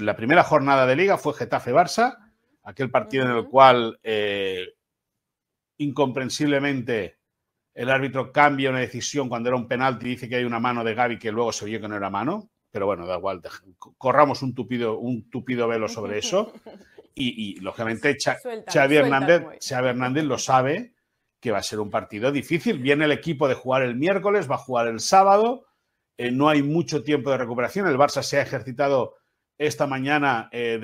la primera jornada de liga fue Getafe-Barça, aquel partido en el cual eh, incomprensiblemente el árbitro cambia una decisión cuando era un penalti y dice que hay una mano de Gaby que luego se oye que no era mano, pero bueno, da igual, corramos un tupido, un velo sobre eso. Y, lógicamente Xavi, Hernández, Hernández lo sabe que va a ser un partido difícil. Viene el equipo de jugar el miércoles, va a jugar el sábado, eh, no hay mucho tiempo de recuperación, el Barça se ha ejercitado esta mañana eh,